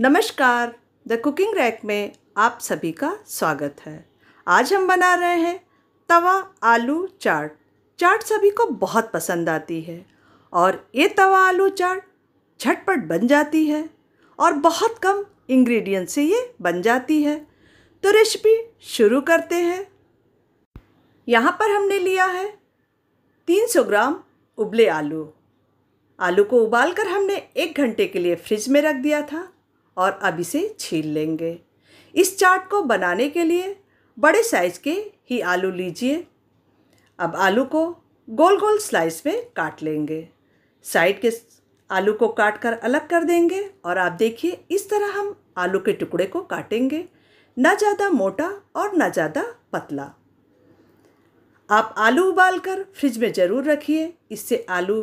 नमस्कार the cooking rack में आप सभी का स्वागत है आज हम बना रहे हैं तवा आलू चाट चाट सभी को बहुत पसंद आती है और ये तवा आलू चाट झटपट बन जाती है और बहुत कम इंग्रेडिएंट से ये बन जाती है तो रेसिपी शुरू करते हैं यहाँ पर हमने लिया है 300 ग्राम उबले आलू आलू को उबालकर हमने एक घंटे के लिए फ्रिज में रख दिया था और अब इसे छील लेंगे इस चाट को बनाने के लिए बड़े साइज़ के ही आलू लीजिए अब आलू को गोल गोल स्लाइस में काट लेंगे साइड के आलू को काट कर अलग कर देंगे और आप देखिए इस तरह हम आलू के टुकड़े को काटेंगे ना ज़्यादा मोटा और ना ज़्यादा पतला आप आलू उबाल कर फ्रिज में ज़रूर रखिए इससे आलू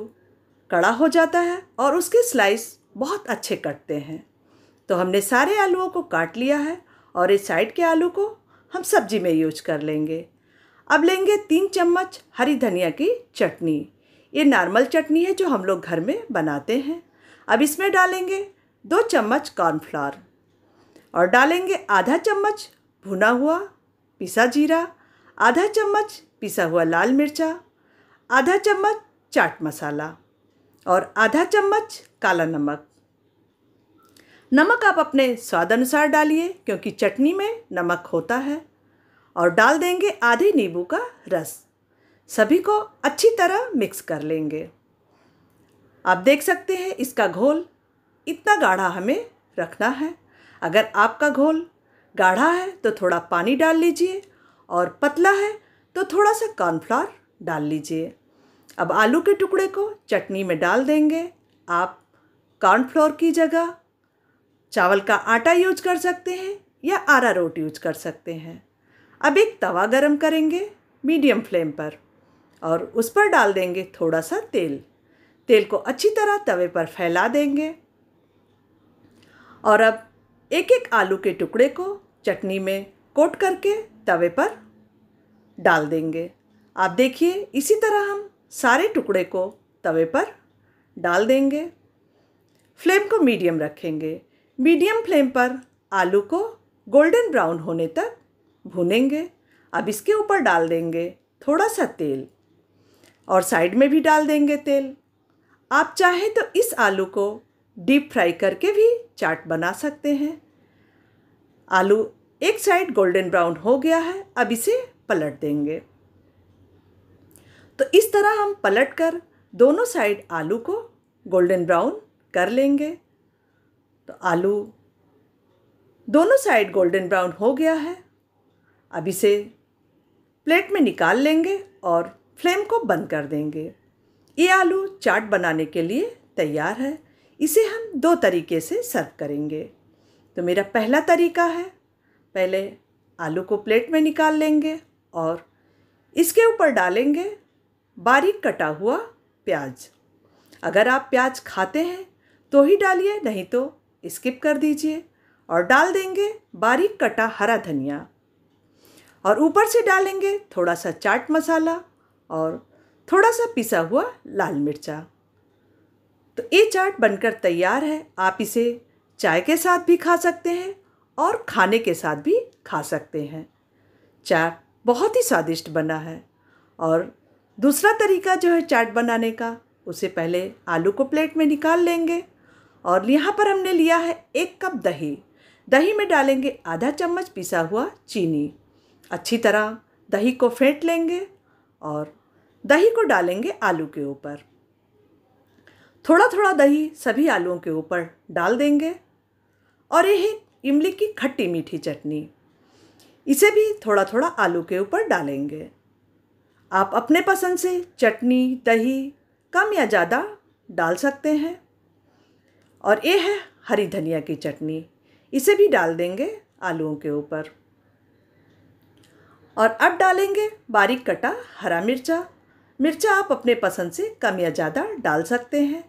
कड़ा हो जाता है और उसके स्लाइस बहुत अच्छे कटते हैं तो हमने सारे आलूओं को काट लिया है और इस साइड के आलू को हम सब्जी में यूज कर लेंगे अब लेंगे तीन चम्मच हरी धनिया की चटनी ये नॉर्मल चटनी है जो हम लोग घर में बनाते हैं अब इसमें डालेंगे दो चम्मच कॉर्नफ्लावर और डालेंगे आधा चम्मच भुना हुआ पिसा जीरा आधा चम्मच पिसा हुआ लाल मिर्चा आधा चम्मच चाट मसाला और आधा चम्मच काला नमक नमक आप अपने स्वाद अनुसार डालिए क्योंकि चटनी में नमक होता है और डाल देंगे आधे नींबू का रस सभी को अच्छी तरह मिक्स कर लेंगे आप देख सकते हैं इसका घोल इतना गाढ़ा हमें रखना है अगर आपका घोल गाढ़ा है तो थोड़ा पानी डाल लीजिए और पतला है तो थोड़ा सा कॉर्नफ्लावर डाल लीजिए अब आलू के टुकड़े को चटनी में डाल देंगे आप कॉर्नफ्लोर की जगह चावल का आटा यूज कर सकते हैं या आरा रोट यूज कर सकते हैं अब एक तवा गरम करेंगे मीडियम फ्लेम पर और उस पर डाल देंगे थोड़ा सा तेल तेल को अच्छी तरह तवे पर फैला देंगे और अब एक एक आलू के टुकड़े को चटनी में कोट करके तवे पर डाल देंगे आप देखिए इसी तरह हम सारे टुकड़े को तवे पर डाल देंगे फ्लेम को मीडियम रखेंगे मीडियम फ्लेम पर आलू को गोल्डन ब्राउन होने तक भूनेंगे अब इसके ऊपर डाल देंगे थोड़ा सा तेल और साइड में भी डाल देंगे तेल आप चाहे तो इस आलू को डीप फ्राई करके भी चाट बना सकते हैं आलू एक साइड गोल्डन ब्राउन हो गया है अब इसे पलट देंगे तो इस तरह हम पलट कर दोनों साइड आलू को गोल्डन ब्राउन कर लेंगे तो आलू दोनों साइड गोल्डन ब्राउन हो गया है अब इसे प्लेट में निकाल लेंगे और फ्लेम को बंद कर देंगे ये आलू चाट बनाने के लिए तैयार है इसे हम दो तरीके से सर्व करेंगे तो मेरा पहला तरीका है पहले आलू को प्लेट में निकाल लेंगे और इसके ऊपर डालेंगे बारीक कटा हुआ प्याज अगर आप प्याज खाते हैं तो ही डालिए नहीं तो स्किप कर दीजिए और डाल देंगे बारीक कटा हरा धनिया और ऊपर से डालेंगे थोड़ा सा चाट मसाला और थोड़ा सा पिसा हुआ लाल मिर्चा तो ये चाट बनकर तैयार है आप इसे चाय के साथ भी खा सकते हैं और खाने के साथ भी खा सकते हैं चाट बहुत ही स्वादिष्ट बना है और दूसरा तरीका जो है चाट बनाने का उसे पहले आलू को प्लेट में निकाल लेंगे और यहाँ पर हमने लिया है एक कप दही दही में डालेंगे आधा चम्मच पिसा हुआ चीनी अच्छी तरह दही को फेंट लेंगे और दही को डालेंगे आलू के ऊपर थोड़ा थोड़ा दही सभी आलूओं के ऊपर डाल देंगे और यह इमली की खट्टी मीठी चटनी इसे भी थोड़ा थोड़ा आलू के ऊपर डालेंगे आप अपने पसंद से चटनी दही कम या ज़्यादा डाल सकते हैं और ये है हरी धनिया की चटनी इसे भी डाल देंगे आलूओं के ऊपर और अब डालेंगे बारीक कटा हरा मिर्चा मिर्चा आप अपने पसंद से कम या ज़्यादा डाल सकते हैं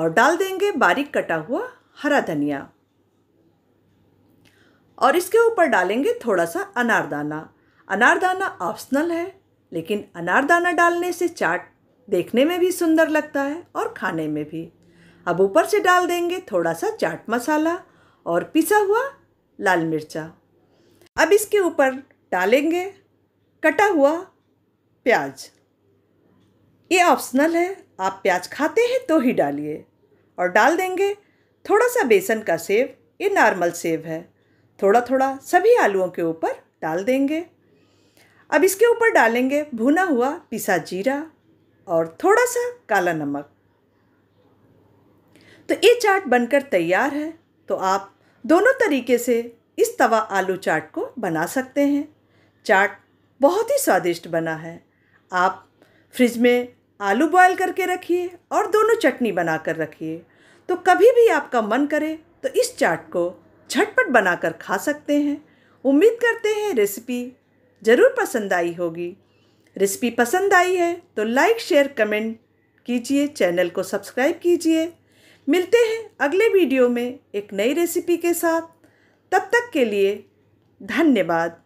और डाल देंगे बारीक कटा हुआ हरा धनिया और इसके ऊपर डालेंगे थोड़ा सा अनारदाना अनारदाना ऑप्शनल है लेकिन अनारदाना डालने से चाट देखने में भी सुंदर लगता है और खाने में भी अब ऊपर से डाल देंगे थोड़ा सा चाट मसाला और पिसा हुआ लाल मिर्चा अब इसके ऊपर डालेंगे कटा हुआ प्याज ये ऑप्शनल है आप प्याज खाते हैं तो ही डालिए और डाल देंगे थोड़ा सा बेसन का सेव ये नॉर्मल सेव है थोड़ा थोड़ा सभी आलूओं के ऊपर डाल देंगे अब इसके ऊपर डालेंगे भुना हुआ पिसा जीरा और थोड़ा सा काला नमक तो ये चाट बनकर तैयार है तो आप दोनों तरीके से इस तवा आलू चाट को बना सकते हैं चाट बहुत ही स्वादिष्ट बना है आप फ्रिज में आलू बॉयल करके रखिए और दोनों चटनी बना कर रखिए तो कभी भी आपका मन करे तो इस चाट को झटपट बनाकर खा सकते हैं उम्मीद करते हैं रेसिपी ज़रूर पसंद आई होगी रेसिपी पसंद आई है तो लाइक शेयर कमेंट कीजिए चैनल को सब्सक्राइब कीजिए मिलते हैं अगले वीडियो में एक नई रेसिपी के साथ तब तक के लिए धन्यवाद